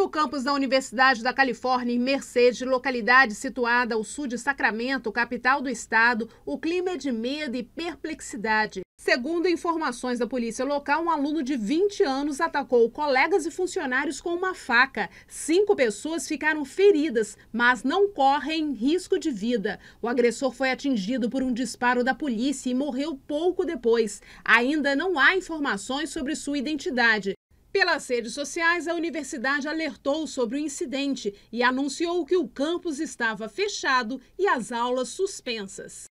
No campus da Universidade da Califórnia, em Mercedes, localidade situada ao sul de Sacramento, capital do estado, o clima é de medo e perplexidade. Segundo informações da polícia local, um aluno de 20 anos atacou colegas e funcionários com uma faca. Cinco pessoas ficaram feridas, mas não correm risco de vida. O agressor foi atingido por um disparo da polícia e morreu pouco depois. Ainda não há informações sobre sua identidade. Pelas redes sociais, a universidade alertou sobre o incidente e anunciou que o campus estava fechado e as aulas suspensas.